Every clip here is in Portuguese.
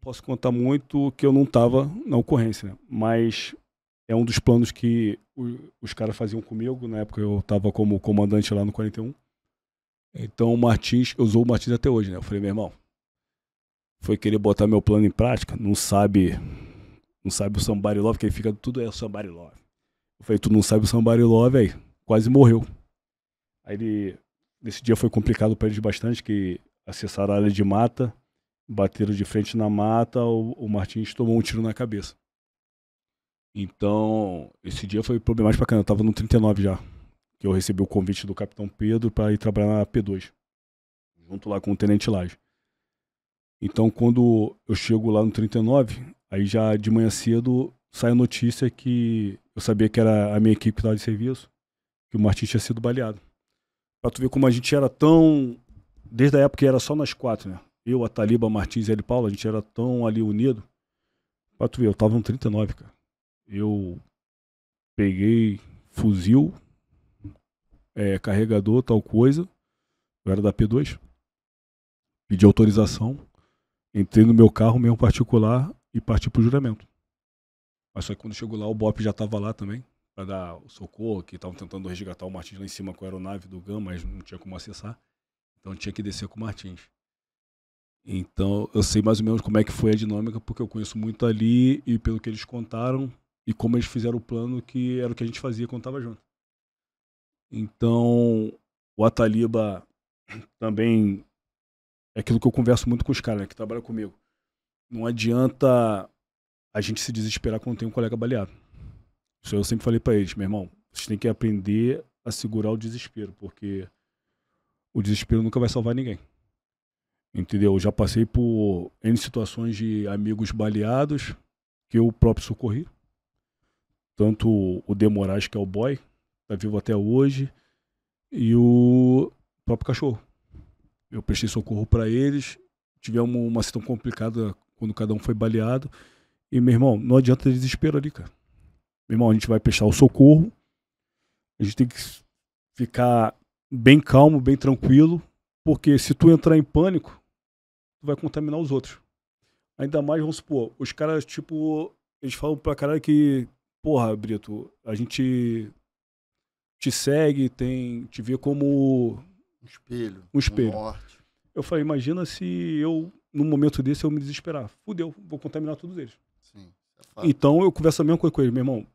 posso contar muito que eu não estava na ocorrência, né? mas é um dos planos que o, os caras faziam comigo, na época eu estava como comandante lá no 41. Então o Martins, eu usou o Martins até hoje, né? Eu falei, meu irmão, foi querer botar meu plano em prática, não sabe, não sabe o somebody love, que ele fica tudo é o somebody love. Eu falei, tu não sabe o somebody love, aí quase morreu. Aí ele, nesse dia foi complicado para eles bastante, que acessaram a área de mata, bateram de frente na mata, o, o Martins tomou um tiro na cabeça. Então, esse dia foi problemático pra caramba. Eu tava no 39 já. Que eu recebi o convite do Capitão Pedro para ir trabalhar na P2. Junto lá com o Tenente Laje. Então, quando eu chego lá no 39, aí já de manhã cedo sai a notícia que eu sabia que era a minha equipe que tava de serviço, que o Martins tinha sido baleado. Pra tu ver como a gente era tão. Desde a época que era só nas quatro, né? eu, a Taliba Martins e a L. Paulo, a gente era tão ali unido. Pra tu ver, eu tava no 39, cara. Eu peguei fuzil, é, carregador, tal coisa. Eu era da P2. Pedi autorização. Entrei no meu carro mesmo particular e parti pro juramento. Mas só que quando chegou lá, o BOP já tava lá também, para dar o socorro, que estavam tentando resgatar o Martins lá em cima com a aeronave do GAM, mas não tinha como acessar. Então tinha que descer com o Martins. Então eu sei mais ou menos como é que foi a dinâmica, porque eu conheço muito ali e pelo que eles contaram e como eles fizeram o plano, que era o que a gente fazia quando estava junto. Então o Ataliba também é aquilo que eu converso muito com os caras né, que trabalham comigo. Não adianta a gente se desesperar quando tem um colega baleado. Isso eu sempre falei para eles, meu irmão, vocês têm que aprender a segurar o desespero, porque o desespero nunca vai salvar ninguém. Entendeu? Já passei por N situações de amigos baleados que eu próprio socorri. Tanto o Demorais, que é o boy, tá vivo até hoje, e o próprio cachorro. Eu prestei socorro para eles. Tivemos uma situação complicada quando cada um foi baleado. E, meu irmão, não adianta desespero ali, cara. Meu irmão, a gente vai prestar o socorro. A gente tem que ficar bem calmo, bem tranquilo, porque se tu entrar em pânico, tu vai contaminar os outros. Ainda mais, vamos supor, os caras, tipo, eles falam pra caralho que, porra, Brito, a gente te segue, tem, te vê como. Um espelho. Um espelho. Um eu falei, imagina se eu, num momento desse, eu me desesperar. Fudeu, vou contaminar todos eles Sim, é então eu converso a mesma coisa com ele, meu irmão.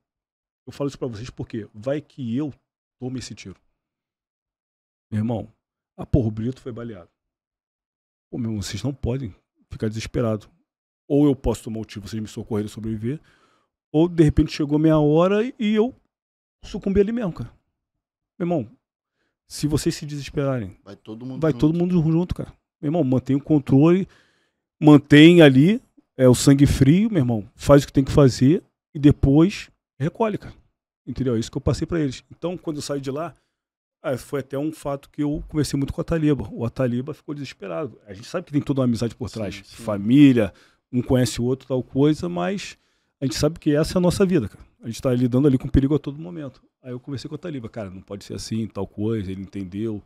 Eu falo isso pra vocês porque vai que eu tome esse tiro. Meu irmão, a porra, o Brito foi baleado. Pô, meu, vocês não podem ficar desesperado. Ou eu posso tomar o tiro, vocês me socorrerem e sobreviver. Ou de repente chegou meia hora e eu sucumbi ali mesmo, cara. Meu irmão, se vocês se desesperarem, vai todo mundo, vai junto. Todo mundo junto, cara. Meu irmão, mantém o controle, mantém ali é, o sangue frio, meu irmão. Faz o que tem que fazer e depois recolhe, cara. Entendeu? É isso que eu passei para eles. Então, quando eu saí de lá, ah, foi até um fato que eu conversei muito com a Taliba. O Taliba ficou desesperado. A gente sabe que tem toda uma amizade por trás. Sim, sim. Família, um conhece o outro, tal coisa, mas a gente sabe que essa é a nossa vida, cara. A gente está lidando ali com perigo a todo momento. Aí eu conversei com a Taliba, cara, não pode ser assim, tal coisa, ele entendeu.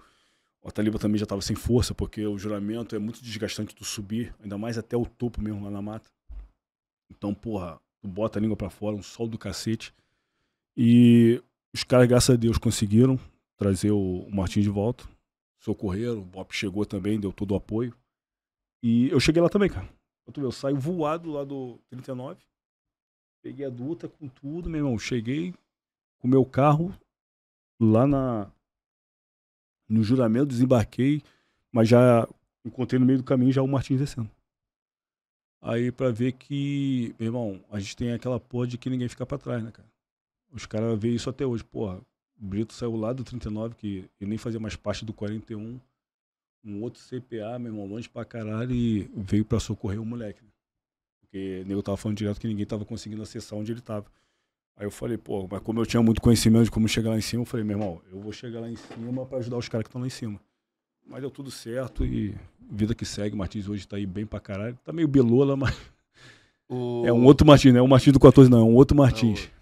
O Taliba também já estava sem força, porque o juramento é muito desgastante tu subir, ainda mais até o topo mesmo lá na mata. Então, porra, tu bota a língua para fora, um sol do cacete. E os caras, graças a Deus, conseguiram trazer o, Martin de volta. Socorreram, o Bop chegou também, deu todo o apoio. E eu cheguei lá também, cara. Eu saio voado lá do 39, peguei a duta com tudo, meu irmão. Cheguei com o meu carro lá na no juramento, desembarquei, mas já encontrei no meio do caminho já o Martins descendo. Aí para ver que, meu irmão, a gente tem aquela porra de que ninguém fica para trás, né, cara? Os caras veem isso até hoje, porra. Brito saiu lá do 39, que eu nem fazia mais parte do 41. Um outro CPA, meu irmão, longe pra caralho, e veio pra socorrer o moleque. Né? Porque o nego tava falando direto que ninguém tava conseguindo acessar onde ele tava. Aí eu falei, pô, mas como eu tinha muito conhecimento de como chegar lá em cima, eu falei, meu irmão, eu vou chegar lá em cima para ajudar os caras que estão lá em cima. Mas deu tudo certo e vida que segue. Martins hoje tá aí bem pra caralho. Tá meio belola, mas. O... É um outro Martins, não é um Martins do 14, não, é um outro é Martins. Não.